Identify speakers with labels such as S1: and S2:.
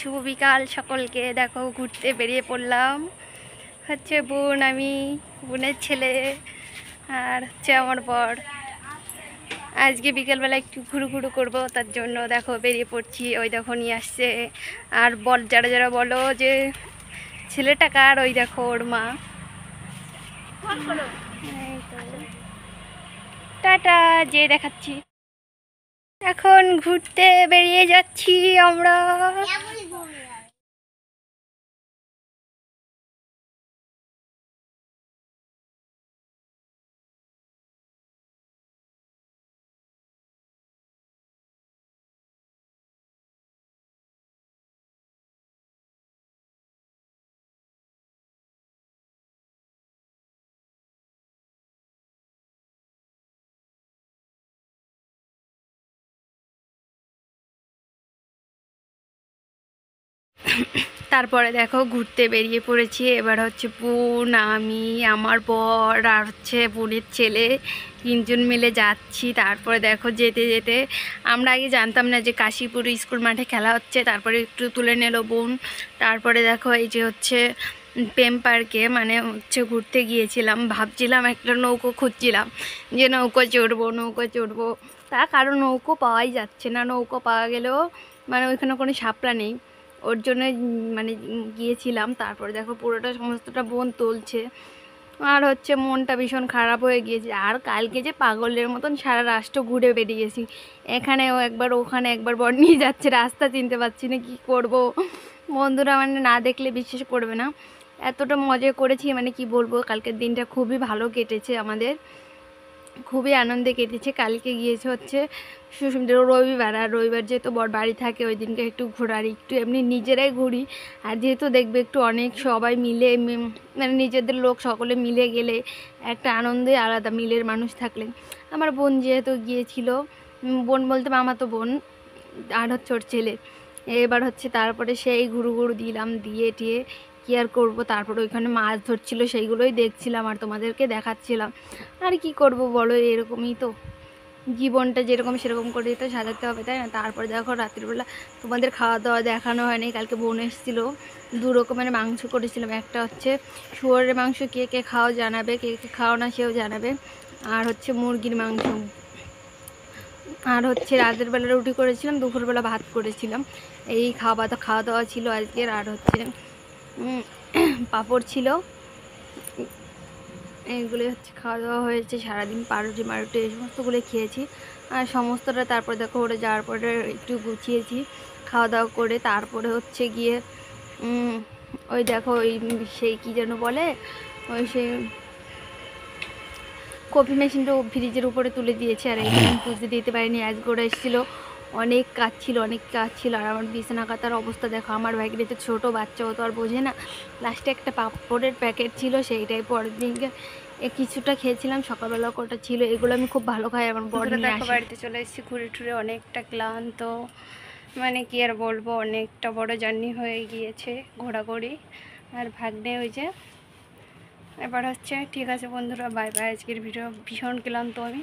S1: শুভ বিকাল সকলকে দেখো ঘুরতে বেরিয়ে পড়লাম হচ্ছে বোন আমি বোনের ছেলে আর হচ্ছে আমার বর আজকে বিকেলবেলা একটু ঘুরু ঘুরু করবো তার জন্য দেখো বেরিয়ে পড়ছি ওই দেখো নিয়ে আসছে আর বল যারা যারা বলো যে ছেলেটা কার ওই দেখো ওর মা টাটা যে দেখাচ্ছি এখন ঘুরতে বেরিয়ে যাচ্ছি আমরা তারপরে দেখো ঘুরতে বেরিয়ে পড়েছি এবার হচ্ছে বোন আমি আমার বর আর হচ্ছে বোনের ছেলে তিনজন মিলে যাচ্ছি তারপরে দেখো যেতে যেতে আমরা আগে জানতাম না যে কাশীপুর স্কুল মাঠে খেলা হচ্ছে তারপরে একটু তুলে নিল বোন তারপরে দেখো এই যে হচ্ছে প্রেম পার্কে মানে হচ্ছে ঘুরতে গিয়েছিলাম ভাবছিলাম একটা নৌকো খুঁজছিলাম যে নৌকো চড়বো নৌকো চড়বো তা কারো নৌকো পাওয়াই যাচ্ছে না নৌকো পাওয়া গেলেও মানে ওইখানে কোনো সাপলা নেই ওর জন্য মানে গিয়েছিলাম তারপরে দেখো পুরোটা সমস্তটা বোন তুলছে আর হচ্ছে মনটা ভীষণ খারাপ হয়ে গিয়েছে আর কালকে যে পাগলের মতন সারা রাষ্ট্র ঘুরে বেরিয়েছি এখানেও একবার ওখানে একবার বর নিয়ে যাচ্ছে রাস্তা চিনতে পারছি না কী করবো বন্ধুরা মানে না দেখলে বিশ্বাস করবে না এতটা মজা করেছি মানে কি বলবো কালকের দিনটা খুবই ভালো কেটেছে আমাদের খুবই আনন্দে কেটেছে কালকে গিয়েছে হচ্ছে সুসুমদের রবিবার আর রবিবার যেহেতু বর বাড়ি থাকে ওই দিনকে একটু ঘোরার একটু এমনি নিজেরাই ঘুরি আর যেহেতু দেখবে একটু অনেক সবাই মিলে মানে নিজেদের লোক সকলে মিলে গেলে একটা আনন্দে আলাদা মিলের মানুষ থাকলে আমার বোন যেহেতু গিয়েছিল বোন বলতে মামা তো বোন আর হচ্ছে ওর ছেলে এবার হচ্ছে তারপরে সেই ঘুরু ঘুরু দিলাম দিয়ে টিয়ে কী আর করবো তারপর ওইখানে মাছ ধরছিল সেইগুলোই দেখছিলাম আর তোমাদেরকে দেখাচ্ছিলাম আর কি করব বলো এরকমই তো জীবনটা যেরকম সেরকম করে তো সাজাতে হবে তাই না তারপর দেখো রাত্রিবেলা তোমাদের খাওয়া দাওয়া দেখানো হয়নি কালকে বোন এসেছিল দু রকমের মাংস করেছিলাম একটা হচ্ছে শুয়োরের মাংস কে কে খাও জানাবে কে কে খাও না সেও জানাবে আর হচ্ছে মুরগির মাংস আর হচ্ছে রাতের বেলা রুটি করেছিলাম দুপুরবেলা ভাত করেছিলাম এই খাওয়া দাওয়া খাওয়া দাওয়া ছিল আজকের আর হচ্ছে পাঁপড় ছিল এইগুলো হচ্ছে খাওয়া দাওয়া হয়েছে সারাদিন পারুটি মারুটি এই সমস্তগুলো খেয়েছি আর সমস্তটা তারপরে দেখো ওটা যাওয়ার পরে একটু গুছিয়েছি খাওয়া দাওয়া করে তারপরে হচ্ছে গিয়ে ওই দেখো ওই সেই কী যেন বলে ওই সেই কফি মেশিনটা ফ্রিজের উপরে তুলে দিয়েছে আর এই পুজো দিতে পারিনি আজ গড়ে এসেছিলো অনেক কাজ ছিল অনেক কাজ ছিল আর আমার বিছানা কাতার অবস্থা দেখো আমার তো ছোটো বাচ্চা হতো তো আর বোঝে না লাস্টে একটা পাপড়ের প্যাকেট ছিল সেইটাই পরের দিনকে কিছুটা খেয়েছিলাম সকালবেলা কটা ছিল এগুলো আমি খুব ভালো খাই আমার বড় দেখো বাড়িতে চলে এসেছি ঘুরে টুরে অনেকটা ক্লান্ত মানে কি আর বলবো অনেকটা বড় জার্নি হয়ে গিয়েছে ঘোরাঘুরি আর ভাগ্নে ওই যে এবার হচ্ছে ঠিক আছে বন্ধুরা বাই বাই আজকের ভিডিও ভীষণ ক্লান্ত আমি